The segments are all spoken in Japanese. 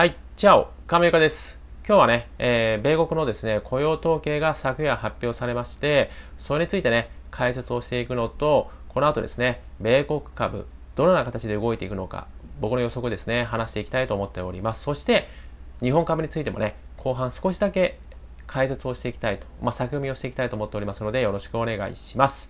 はい、チャオ、亀岡です。今日はね、えー、米国のですね、雇用統計が昨夜発表されまして、それについてね、解説をしていくのと、この後ですね、米国株、どのような形で動いていくのか、僕の予測ですね、話していきたいと思っております。そして、日本株についてもね、後半少しだけ解説をしていきたいと、まあ、先読みをしていきたいと思っておりますので、よろしくお願いします。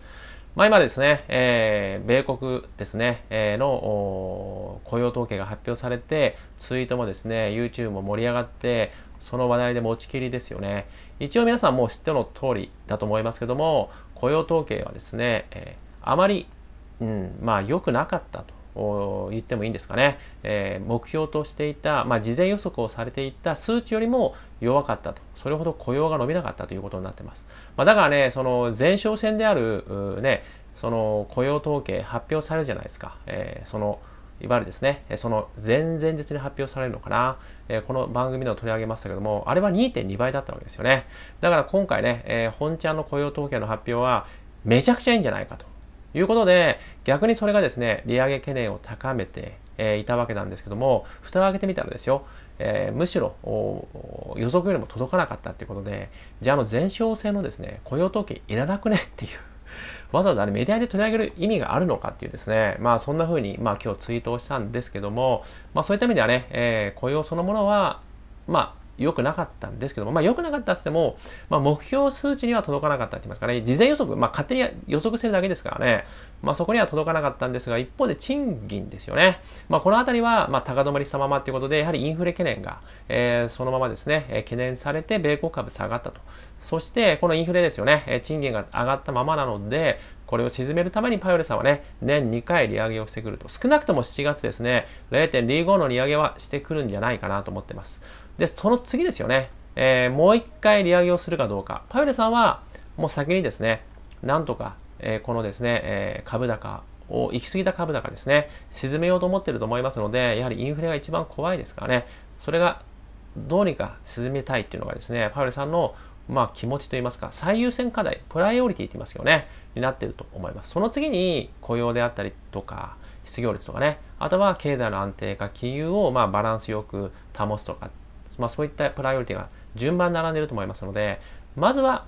まあ、今ですね、えー、米国ですね、えー、の雇用統計が発表されて、ツイートもですね、YouTube も盛り上がって、その話題で持ちきりですよね。一応皆さんもう知っての通りだと思いますけども、雇用統計はですね、えー、あまり、うん、まあ良くなかったと。言ってもいいんですかね、えー、目標としていた、まあ、事前予測をされていた数値よりも弱かったと。それほど雇用が伸びなかったということになってます。まあ、だからね、その前哨戦である、ね、その雇用統計発表されるじゃないですか。えー、その、いわゆるですね、その前々日に発表されるのかな、えー、この番組でも取り上げましたけども、あれは2.2倍だったわけですよね。だから今回ね、えー、本ちゃんの雇用統計の発表はめちゃくちゃいいんじゃないかということで、逆にそれがですね、利上げ懸念を高めて、えー、いたわけなんですけども、蓋を開けてみたらですよ、えー、むしろ予測よりも届かなかったってことで、じゃあの前哨戦のですね、雇用統計いらなくねっていう。わざわざあれメディアで取り上げる意味があるのかっていうですね、まあそんな風に、まあ今日ツイートをしたんですけども、まあそういった意味ではね、えー、雇用そのものは、まあ良くなかったんですけども、まあ良くなかったって言っても、まあ目標数値には届かなかったって言いますかね、事前予測、まあ勝手に予測してるだけですからね、まあそこには届かなかったんですが、一方で賃金ですよね。まあこのあたりは、まあ高止まりしたままっていうことで、やはりインフレ懸念が、えー、そのままですね、えー、懸念されて米国株下がったと。そして、このインフレですよね、えー、賃金が上がったままなので、これを沈めるためにパウエルさんはね、年2回利上げをしてくると。少なくとも7月ですね、0.25の利上げはしてくるんじゃないかなと思ってます。で、その次ですよね。えー、もう一回利上げをするかどうか。パウエルさんは、もう先にですね、なんとか、えー、このですね、えー、株高を、行き過ぎた株高ですね、沈めようと思ってると思いますので、やはりインフレが一番怖いですからね、それがどうにか沈めたいっていうのがですね、パウエルさんのまあ気持ちといいますか、最優先課題、プライオリティって言いますよね、になってると思います。その次に雇用であったりとか、失業率とかね、あとは経済の安定化、金融をまあバランスよく保つとかまあ、そういったプライオリティが順番並んでると思いますので、まずは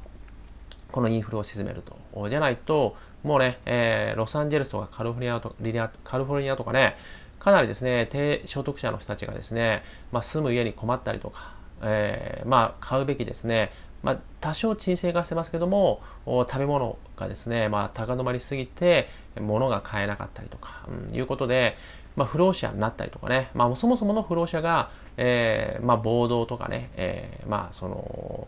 このインフルを沈めると。じゃないと、もうね、えー、ロサンゼルスとかカリフォルニアとリアカリフォルニアとかね、かなりですね、低所得者の人たちがですね、まあ、住む家に困ったりとか、えー、まあ、買うべきですね、まあ、多少沈静化してますけども、食べ物がですね、まあ、高止まりすぎて、物が買えなかったりとか、うん、いうことで、まあ、不老者になったりとかね、まあ、そもそもの不老者が、えーまあ、暴動とかね、えーまあ、その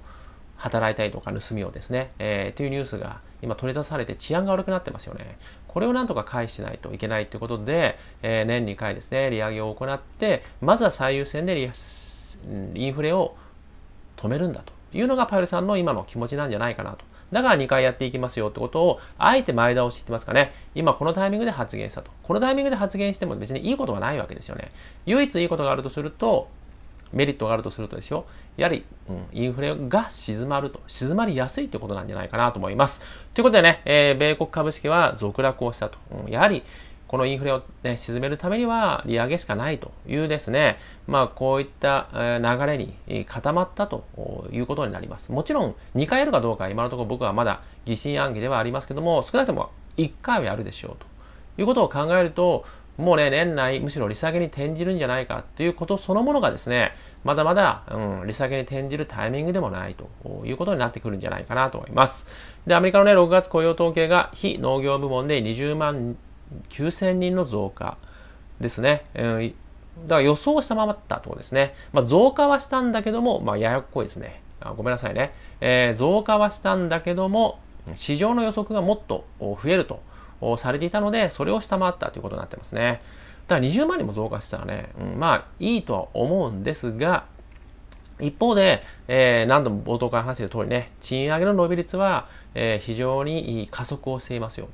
働いたりとか盗みをですね、えー、というニュースが今取り出されて治安が悪くなってますよね。これをなんとか返しないといけないということで、えー、年2回ですね、利上げを行って、まずは最優先でリインフレを止めるんだというのがパエルさんの今の気持ちなんじゃないかなと。だから2回やっていきますよってことを、あえて前倒しってますかね。今このタイミングで発言したと。このタイミングで発言しても別にいいことはないわけですよね。唯一いいことがあるとすると、メリットがあるとするとですよ、やはり、うん、インフレが静まると、静まりやすいってことなんじゃないかなと思います。ということでね、えー、米国株式は続落をしたと。うん、やはり、このインフレを、ね、沈めるためには利上げしかないというですね、まあ、こういった流れに固まったということになります。もちろん2回やるかどうか今のところ僕はまだ疑心暗鬼ではありますけども、少なくとも1回はやるでしょうということを考えると、もうね、年内、むしろ利下げに転じるんじゃないかということそのものがですね、まだまだ、うん、利下げに転じるタイミングでもないということになってくるんじゃないかなと思います。で、アメリカのね、6月雇用統計が非農業部門で20万9000人の増加ですね。うん、だから予想を下回ったところですね。まあ、増加はしたんだけども、まあ、ややこいですね。あごめんなさいね、えー、増加はしたんだけども、市場の予測がもっと増えるとされていたので、それを下回ったということになってますね。だから20万人も増加したらね、うん、まあいいとは思うんですが、一方で、えー、何度も冒頭から話している通りね、賃上げの伸び率は、えー、非常に加速をしていますよ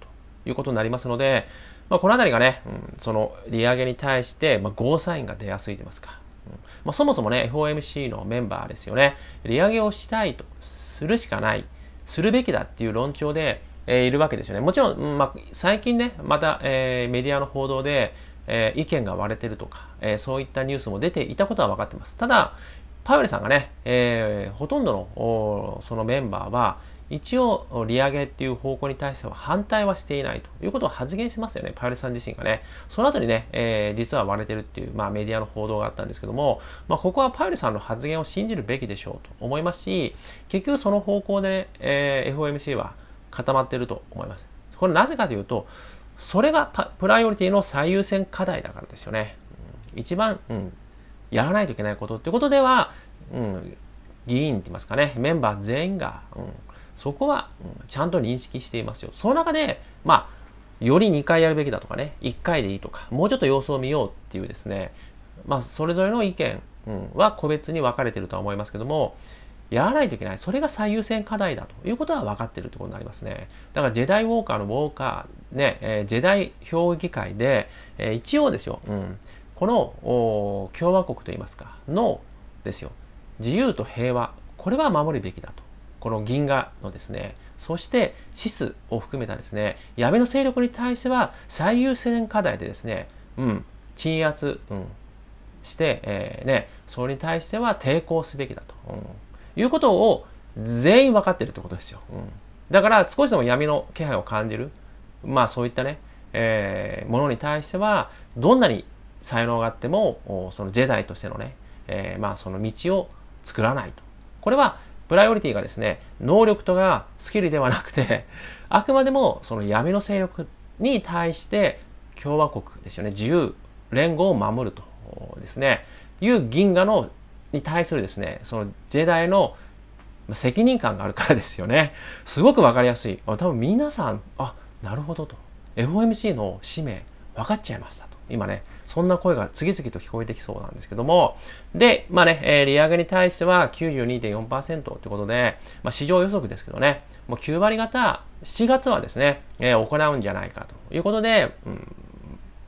ということになりますので、まあ、この辺りがね、うん、その利上げに対して、まあ、ゴーサインが出やすいといますか。うん、まあ、そもそもね、FOMC のメンバーですよね。利上げをしたいと、するしかない、するべきだっていう論調で、えー、いるわけですよね。もちろん、まあ、最近ね、また、えー、メディアの報道で、えー、意見が割れてるとか、えそういったニュースも出ていたことは分かってます。ただ、パウエルさんがね、えほとんどのそのメンバーは、一応利上げっていう方向に対しては反対はしていないということを発言しますよね、パウエルさん自身がね。その後にね、えー、実は割れてるっていう、まあ、メディアの報道があったんですけども、まあ、ここはパウエルさんの発言を信じるべきでしょうと思いますし、結局その方向で、ね、えー、FOMC は固まってると思います。これなぜかというと、それがプライオリティの最優先課題だからですよね。うん、一番、うん、やらないといけないことってことでは、うん、議員って言いますかね、メンバー全員が、うん、そこは、うん、ちゃんと認識していますよ。その中で、まあ、より2回やるべきだとかね、1回でいいとか、もうちょっと様子を見ようっていうですね、まあ、それぞれの意見、うん、は個別に分かれてるとは思いますけども、やらないといけない。それが最優先課題だということは分かってるってことになりますね。だからジェダイウォーカーのウォーカー、ね、えー、ジェダイ評議会で、えー、一応ですよ、うん、この共和国といいますか、のですよ、自由と平和、これは守るべきだと。この銀河のですね、そしてシスを含めたですね、闇の勢力に対しては最優先課題でですね、うん、鎮圧、うん、して、えー、ね、それに対しては抵抗すべきだと、うん、いうことを全員分かってるってことですよ。うん、だから少しでも闇の気配を感じる、まあそういったね、えー、ものに対しては、どんなに才能があっても、そのジェダイとしてのね、えー、まあその道を作らないと。これはプライオリティがですね、能力とかスキルではなくて、あくまでもその闇の勢力に対して共和国ですよね、自由連合を守るとですね、いう銀河のに対するですね、そのジェダイの責任感があるからですよね。すごくわかりやすい。多分皆さん、あ、なるほどと。FOMC の使命、わかっちゃいました。今ね、そんな声が次々と聞こえてきそうなんですけども、で、まあね、えー、利上げに対しては92.4%ということで、まあ、市場予測ですけどね、もう9割方、7月はですね、えー、行うんじゃないかということで、うん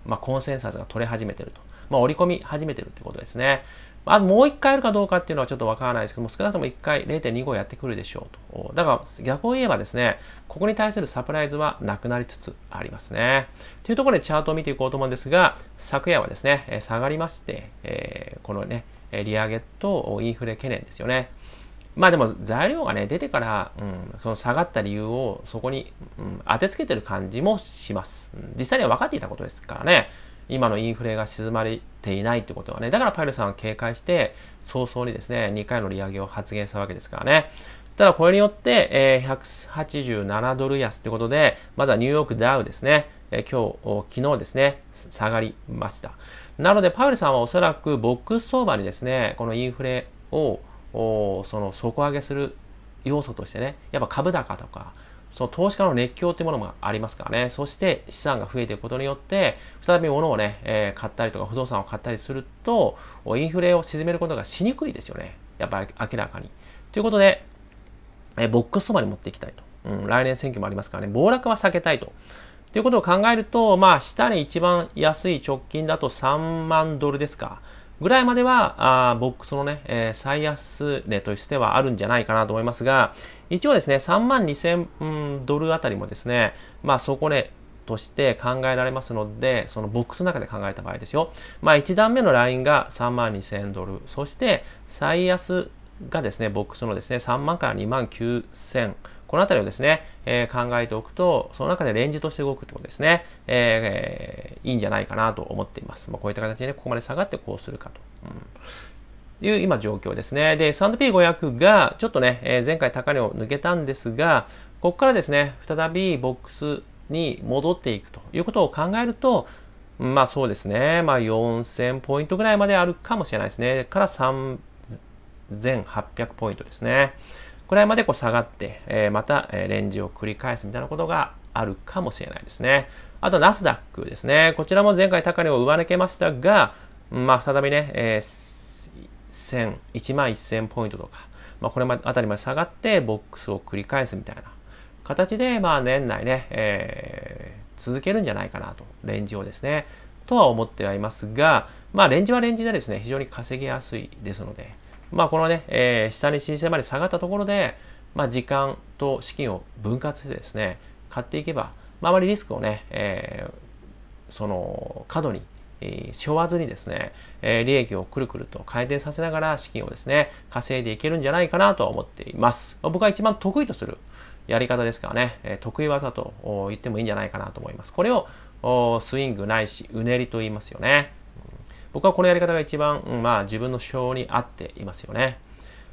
まあ、コンセンサスが取れ始めてると。まあ、織り込み始めてるってことですね。あもう一回やるかどうかっていうのはちょっとわからないですけども、少なくとも一回0.25やってくるでしょうと。だから逆を言えばですね、ここに対するサプライズはなくなりつつありますね。というところでチャートを見ていこうと思うんですが、昨夜はですね、下がりまして、えこのね、利上げとインフレ懸念ですよね。まあでも材料がね、出てから、うん、その下がった理由をそこに、うん、当てつけてる感じもします、実際には分かっていたことですからね。今のインフレが静まれていないってことはね、だからパイルさんは警戒して、早々にですね、2回の利上げを発言したわけですからね。ただこれによって、え187ドル安ってことで、まずはニューヨークダウですね、え今日、昨日ですね、下がりました。なので、パウルさんはおそらくボックス相場にですね、このインフレを、その底上げする要素としてね、やっぱ株高とか、その投資家の熱狂っていうものもありますからね。そして資産が増えていくことによって、再び物をね、えー、買ったりとか不動産を買ったりすると、インフレを沈めることがしにくいですよね。やっぱり明らかに。ということで、えー、ボックスそばに持っていきたいと。うん、来年選挙もありますからね、暴落は避けたいと。ということを考えると、まあ、下に一番安い直近だと3万ドルですか。ぐらいまでは、あボックスのね、えー、最安値としてはあるんじゃないかなと思いますが、一応ですね、3万2000ドルあたりもですね、まあそこで、として考えられますので、そのボックスの中で考えた場合ですよ。まあ1段目のラインが3万2000ドル、そして最安がですね、ボックスのですね、3万から2万9000、このあたりをですね、えー、考えておくと、その中でレンジとして動くってことですね。ええーいいんじゃないかなと思っています。まあ、こういった形で、ね、ここまで下がってこうするかと。うんいう今状況ですね。で、S&P500 がちょっとね、えー、前回高値を抜けたんですが、ここからですね、再びボックスに戻っていくということを考えると、まあそうですね、まあ4000ポイントぐらいまであるかもしれないですね。から3800ポイントですね。らいまでこう下がって、えー、またレンジを繰り返すみたいなことがあるかもしれないですね。あとナスダックですね。こちらも前回高値を上抜けましたが、まあ、再びね、えー、1万1000ポイントとか、まあ、これまあたりまで下がってボックスを繰り返すみたいな形で、まあ、年内ね、えー、続けるんじゃないかなと、レンジをですね、とは思ってはいますが、まあ、レンジはレンジでですね、非常に稼ぎやすいですので、まあ、このね、えー、下に申請まで下がったところで、まあ、時間と資金を分割してですね、買っていけば、まあまりリスクをね、えー、その過度にしょわずにですね、え利益をくるくると回転させながら資金をですね、稼いでいけるんじゃないかなとは思っています。僕が一番得意とするやり方ですからね、え得意技と言ってもいいんじゃないかなと思います。これをスイングないし、うねりと言いますよね。僕はこのやり方が一番、まあ、自分の性に合っていますよね。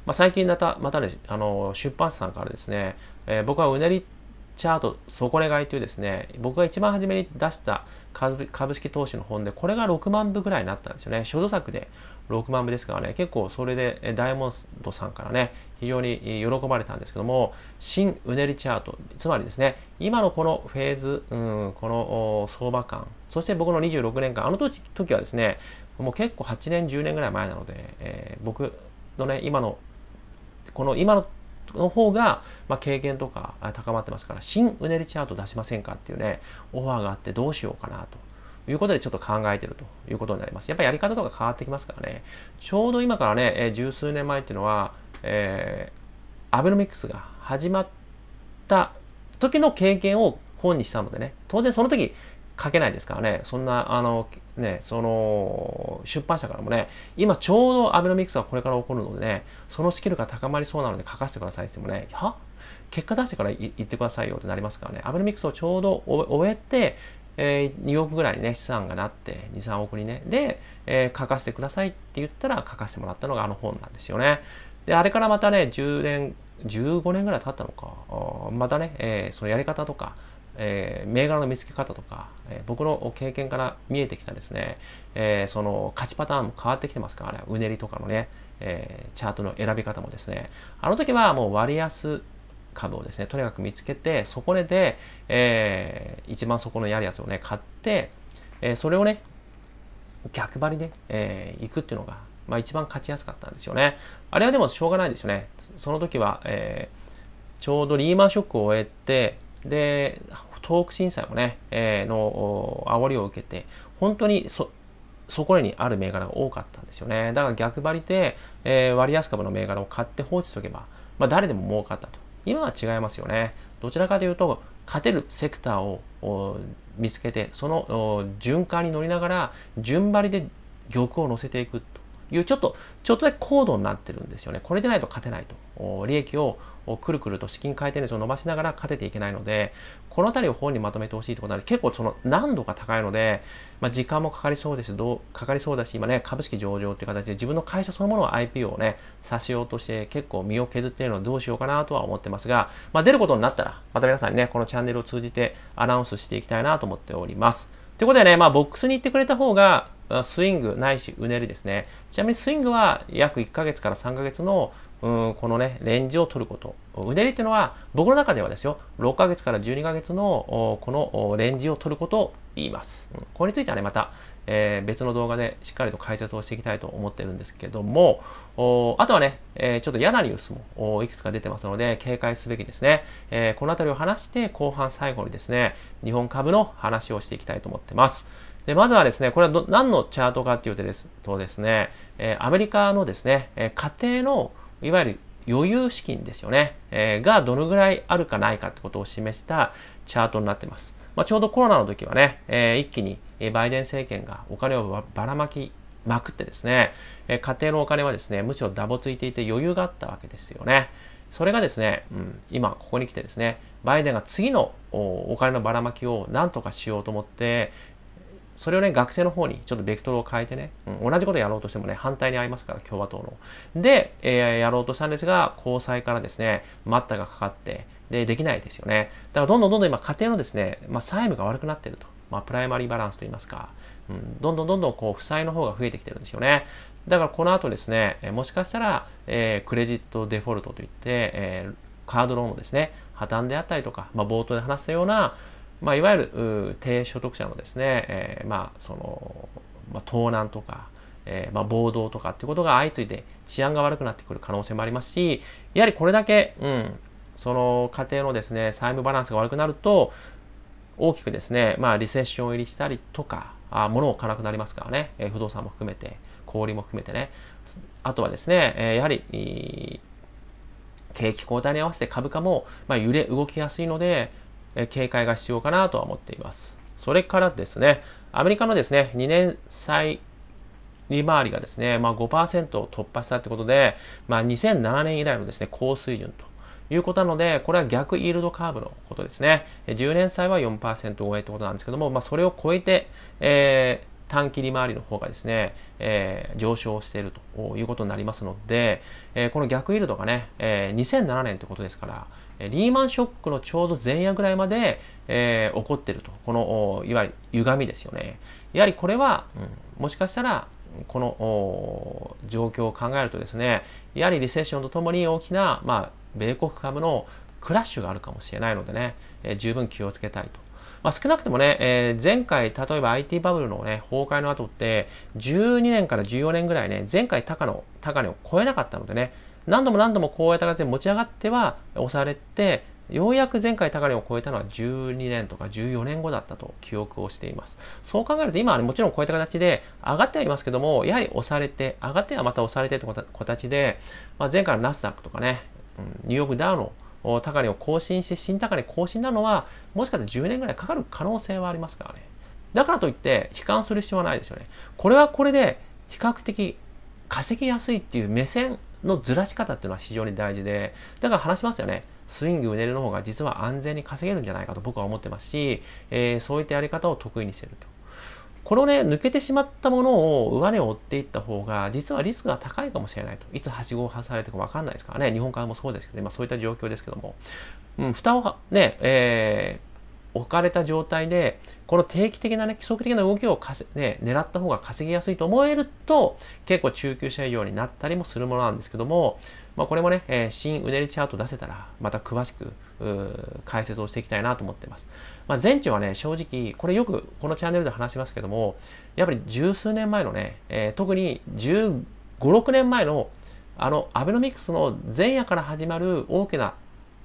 まあ、最近また、またね、あの出版社さんからですね、え僕はうねりチャート底値買いというですね、僕が一番初めに出した株式投資の本で、これが6万部ぐらいになったんですよね。所蔵作で6万部ですからね、結構それでダイヤモンドさんからね、非常に喜ばれたんですけども、新うねりチャート、つまりですね、今のこのフェーズ、うん、この相場感、そして僕の26年間、あの時時はですね、もう結構8年、10年ぐらい前なので、えー、僕のね、今の、この今のの方が、まあ、経験とか高まってますから、新うねりチャート出しませんかっていうね、オファーがあってどうしようかなと。いうことでちょっと考えてるということになります。やっぱりやり方とか変わってきますからね。ちょうど今からね、えー、十数年前っていうのは、えー、アベノミクスが始まった時の経験を本にしたのでね、当然その時書けないですからね、そんな、あの、ね、その、出版社からもね、今ちょうどアベノミクスはこれから起こるのでね、そのスキルが高まりそうなので書かせてくださいって言ってもね、は結果出してから言ってくださいよってなりますからね、アベノミクスをちょうど終えて、えー、2億ぐらいにね、資産がなって、2、3億にね、で、えー、書かせてくださいって言ったら書かせてもらったのがあの本なんですよね。で、あれからまたね、10年、15年ぐらい経ったのか、またね、えー、そのやり方とか、えー、銘柄の見つけ方とか、えー、僕の経験から見えてきたですね、えー、その勝ちパターンも変わってきてますから、ね、うねりとかのね、えチャートの選び方もですね、あの時はもう割安株をですね、とにかく見つけて、そこで、えー、一番そこのやるやつをね、買って、えそれをね、逆張りで、えー、行くっていうのが、まあ一番勝ちやすかったんですよね。あれはでもしょうがないですよね。その時は、えー、ちょうどリーマンショックを終えて、で、東北震災もね、えー、の煽りを受けて、本当にそ、そこらにある銘柄が多かったんですよね。だから逆張りで、えー、割安株の銘柄を買って放置しておけば、まあ、誰でも儲かったと。今は違いますよね。どちらかというと、勝てるセクターを見つけて、その循環に乗りながら、順張りで玉を乗せていくという、ちょっと、ちょっとだけ高度になってるんですよね。これでないと勝てないと。利益ををくるくると資金回転率を伸ばしながら勝てていけないので、この辺りを本にまとめてほしいってことなので、結構その難度が高いので、まあ、時間もかかりそうですどう、かかりそうだし、今ね、株式上場っていう形で自分の会社そのものを IPO をね、差しようとして結構身を削っているのはどうしようかなとは思ってますが、まあ、出ることになったら、また皆さんにね、このチャンネルを通じてアナウンスしていきたいなと思っております。ということでね、まあ、ボックスに行ってくれた方が、スイングないしうねりですね。ちなみにスイングは約1ヶ月から3ヶ月のうんこのね、レンジを取ること。うねりっていうのは、僕の中ではですよ、6ヶ月から12ヶ月のこのレンジを取ることを言います。うん、これについてはね、また、えー、別の動画でしっかりと解説をしていきたいと思ってるんですけども、あとはね、えー、ちょっと嫌なニュースもいくつか出てますので、警戒すべきですね。えー、この辺りを話して、後半最後にですね、日本株の話をしていきたいと思ってます。で、まずはですね、これは何のチャートかっていうとですとですね、えアメリカのですね、え家庭のいわゆる余裕資金ですよね、えー、がどのぐらいあるかないかってことを示したチャートになってます。まあ、ちょうどコロナの時はね、えー、一気にバイデン政権がお金をばらまきまくってですね、えー、家庭のお金はですね、むしろダボついていて余裕があったわけですよね。それがですね、うん、今ここに来てですね、バイデンが次のお金のばらまきを何とかしようと思って、それをね、学生の方にちょっとベクトルを変えてね、うん、同じことやろうとしてもね、反対に合いますから、共和党の。で、えー、やろうとしたんですが、交際からですね、待ったがかかって、で、できないですよね。だからどんどんどんどん今、家庭のですね、まあ、債務が悪くなってると。まあ、プライマリーバランスといいますか、うん、どんどんどんどんこう、負債の方が増えてきてるんですよね。だからこの後ですね、もしかしたら、えー、クレジットデフォルトといって、えー、カードローンをですね、破綻であったりとか、まあ、冒頭で話したような、まあ、いわゆる低所得者のですね、えー、まあその、まあ、盗難とか、えー、まあ、暴動とかってことが相次いで治安が悪くなってくる可能性もありますし、やはりこれだけ、うん、その家庭のですね、債務バランスが悪くなると、大きくですね、まあ、リセッション入りしたりとか、あ物を買わなくなりますからね、えー、不動産も含めて、小売も含めてね、あとはですね、えー、やはり、景気後退に合わせて株価も、まあ、揺れ動きやすいので、え警戒が必要かなとは思っています。それからですね、アメリカのですね、2年債利回りがですね、まあ、5%を突破したということで、まあ、2007年以来のですね、高水準ということなので、これは逆イールドカーブのことですね。10年債は4%超えということなんですけども、まあ、それを超えて、えー短期利回りの方がですね、えー、上昇しているということになりますので、えー、この逆イールドがね、えー、2007年ということですから、リーマンショックのちょうど前夜ぐらいまで、えー、起こってると。この、いわゆる歪みですよね。やはりこれは、うん、もしかしたら、この状況を考えるとですね、やはりリセッションとともに大きな、まあ、米国株のクラッシュがあるかもしれないのでね、えー、十分気をつけたいとまあ、少なくともね、えー、前回、例えば IT バブルのね、崩壊の後って、12年から14年ぐらいね、前回高の、高値を超えなかったのでね、何度も何度もこうやった形で持ち上がっては押されて、ようやく前回高値を超えたのは12年とか14年後だったと記憶をしています。そう考えると今は、ね、もちろんこうった形で上がってはいますけども、やはり押されて、上がってはまた押されてという形で、まあ、前回のナスダックとかね、ニューヨークダウの高値を更新して新高値更新なのは、もしかしたら10年ぐらいかかる可能性はありますからね。だからといって、悲観する必要はないですよね。これはこれで、比較的稼ぎやすいっていう目線のずらし方っていうのは非常に大事で、だから話しますよね。スイングうねるの方が実は安全に稼げるんじゃないかと僕は思ってますし、えー、そういったやり方を得意にしてると。これをね、抜けてしまったものを上値を追っていった方が、実はリスクが高いかもしれないと。いつはしごを外されてるか分かんないですからね。日本かもそうですけど、今そういった状況ですけども。うん、蓋をね、えー、置かれた状態で、この定期的なね、規則的な動きをかせ、ね、狙った方が稼ぎやすいと思えると、結構中級者営業になったりもするものなんですけども、まあ、これもね、えー、新うねりチャート出せたら、また詳しく、解説をしていきたいなと思っています。まあ、前兆はね、正直、これよくこのチャンネルで話しますけども、やっぱり十数年前のね、えー、特に15、6年前のあのアベノミクスの前夜から始まる大きな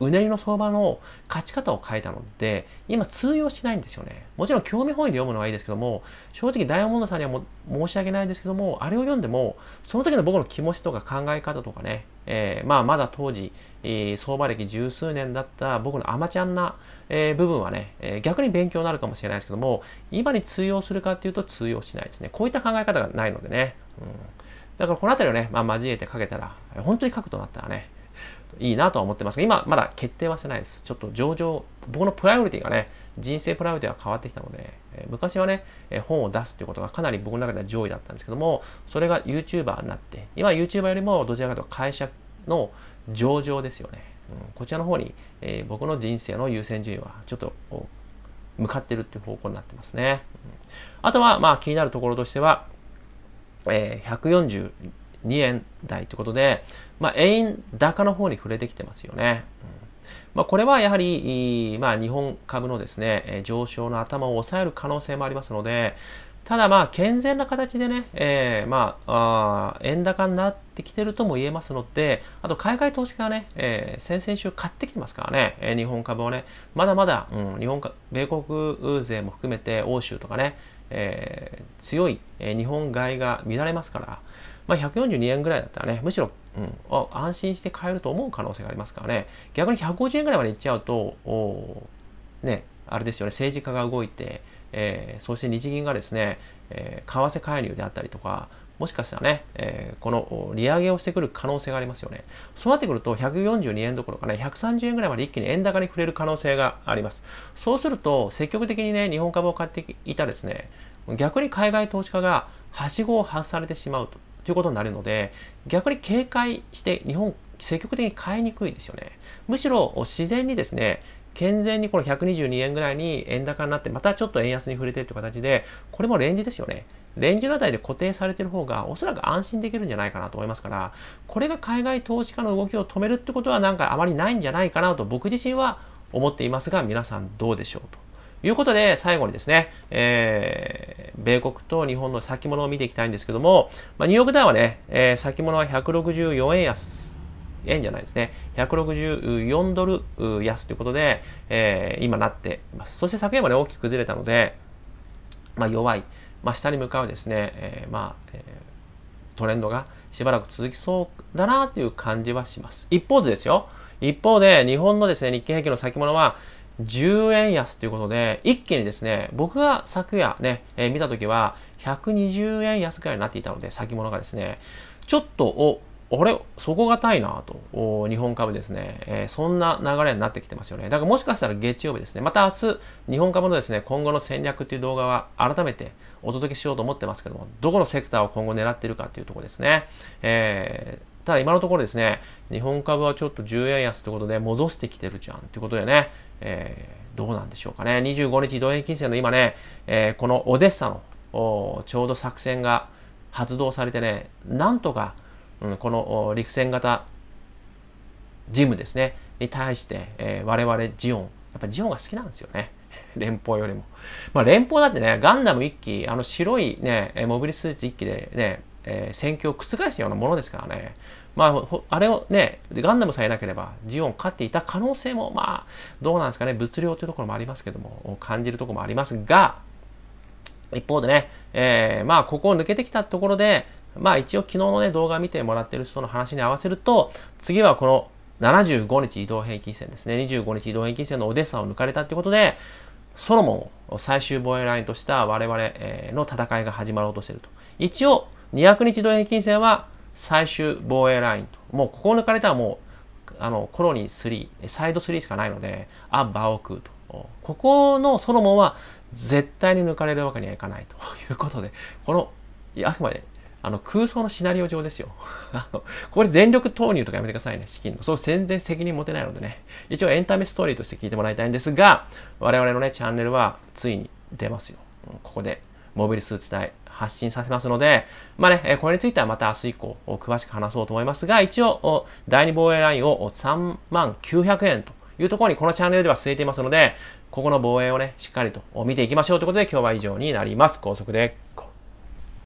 うねりの相場の勝ち方を変えたので、今通用しないんですよね。もちろん興味本位で読むのはいいですけども、正直ダイヤモンドさんにはも申し訳ないですけども、あれを読んでも、その時の僕の気持ちとか考え方とかね、えー、まあまだ当時、えー、相場歴十数年だった僕のアマちゃんな、えー、部分はね、え逆に勉強になるかもしれないですけども、今に通用するかっていうと通用しないですね。こういった考え方がないのでね。うんだからこの辺りをね、まあ、交えてかけたら、本当に書くとなったらね、いいなとは思ってますが、今まだ決定はしてないです。ちょっと上場、僕のプライオリティがね、人生プライオリティが変わってきたので、え昔はね、え本を出すということがかなり僕の中では上位だったんですけども、それが YouTuber になって、今 YouTuber よりもどちらかというと会社の上場ですよね。うん、こちらの方に、えー、僕の人生の優先順位はちょっと向かってるっていう方向になってますね。うん、あとは、まあ気になるところとしては、えー、140 2円台ということで、まあ、円高の方に触れてきてますよね。まあ、これはやはり、まあ、日本株のですね、上昇の頭を抑える可能性もありますので、ただまあ、健全な形でね、えー、まあ円高になってきてるとも言えますので、あと海外投資家がね、えー、先々週買ってきてますからね、えー、日本株をね、まだまだ、うん、日本か、米国税も含めて欧州とかね、えー、強い、えー、日本買いが見られますから、まあ、142円ぐらいだったらね、むしろ、うん、安心して買えると思う可能性がありますからね、逆に150円ぐらいまでいっちゃうと、ね、あれですよね、政治家が動いて、えー、そして日銀がですね、えー、為替介入であったりとか、もしかしたらね、えー、この利上げをしてくる可能性がありますよね。そうなってくると、142円どころかね、130円ぐらいまで一気に円高に触れる可能性があります。そうすると、積極的にね、日本株を買っていたですね、逆に海外投資家がはしごを外されてしまうと。ということになるので、逆に警戒して日本、積極的に買いにくいですよね。むしろ自然にですね、健全にこの122円ぐらいに円高になって、またちょっと円安に触れてって形で、これもレンジですよね。レンジの値で固定されてる方が、おそらく安心できるんじゃないかなと思いますから、これが海外投資家の動きを止めるってことは、なんかあまりないんじゃないかなと僕自身は思っていますが、皆さんどうでしょうと。いうことで、最後にですね、えー、米国と日本の先物を見ていきたいんですけども、まあ、ニューヨークダウはね、えー、先物は164円安。円じゃないですね。164ドル安ということで、えー、今なっています。そして昨夜まで大きく崩れたので、まあ、弱い、まあ、下に向かうですね、えー、まあ、えー、トレンドがしばらく続きそうだなという感じはします。一方でですよ、一方で日本のですね、日経平均の先物は、10円安ということで、一気にですね、僕が昨夜ね、えー、見たときは、120円安くらいになっていたので、先物がですね、ちょっと、お、俺、底堅いなと、日本株ですね、えー、そんな流れになってきてますよね。だからもしかしたら月曜日ですね、また明日、日本株のですね、今後の戦略という動画は改めてお届けしようと思ってますけども、どこのセクターを今後狙っているかというところですね。えーただ今のところですね、日本株はちょっと10円安ということで戻してきてるじゃんということでね、えー、どうなんでしょうかね。25日移動平均線の今ね、えー、このオデッサのちょうど作戦が発動されてね、なんとか、うん、この陸戦型ジムですね、に対して、えー、我々ジオン、やっぱジオンが好きなんですよね。連邦よりも。まあ連邦だってね、ガンダム1機、あの白いね、モビルスーツ1機でね、えー、戦況を覆すようなものですからね。まあ、あれをね、ガンダムさえなければ、ジオン勝っていた可能性も、まあ、どうなんですかね、物量というところもありますけども、感じるところもありますが、一方でね、えー、まあ、ここを抜けてきたところで、まあ、一応昨日のね、動画見てもらってる人の話に合わせると、次はこの75日移動平均線ですね、25日移動平均線のオデッサを抜かれたってことで、ソロモンを最終防衛ラインとした我々の戦いが始まろうとしていると。一応、200日移動平均線は最終防衛ラインと。もうここを抜かれたらもう、あの、コロニー3、サイド3しかないので、アッバ食うと。ここのソロモンは絶対に抜かれるわけにはいかないということで、この、あくまであの空想のシナリオ上ですよ。あのこれ全力投入とかやめてくださいね、資金の。そう、全然責任持てないのでね。一応エンタメストーリーとして聞いてもらいたいんですが、我々のね、チャンネルはついに出ますよ。ここで、モビルスーツ隊、発信させますので、まあね、これについてはまた明日以降、詳しく話そうと思いますが、一応、第2防衛ラインを3万900円というところにこのチャンネルでは据えていますので、ここの防衛をね、しっかりと見ていきましょうということで、今日は以上になります。高速で